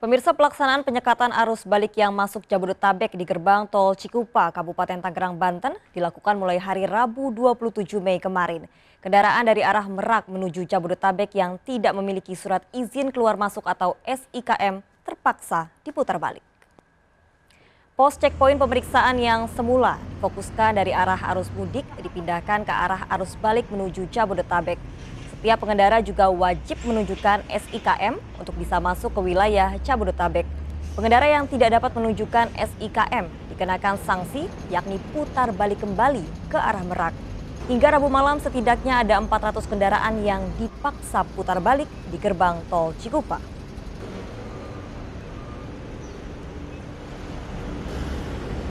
Pemirsa pelaksanaan penyekatan arus balik yang masuk Jabodetabek di gerbang tol Cikupa, Kabupaten Tangerang, Banten dilakukan mulai hari Rabu 27 Mei kemarin. Kendaraan dari arah Merak menuju Jabodetabek yang tidak memiliki surat izin keluar masuk atau SIKM terpaksa diputar balik. Pos checkpoint pemeriksaan yang semula fokuskan dari arah arus mudik dipindahkan ke arah arus balik menuju Jabodetabek. Setiap pengendara juga wajib menunjukkan SIKM untuk bisa masuk ke wilayah Cabodetabek. Pengendara yang tidak dapat menunjukkan SIKM dikenakan sanksi yakni putar balik kembali ke arah Merak. Hingga Rabu malam setidaknya ada 400 kendaraan yang dipaksa putar balik di gerbang tol Cikupa.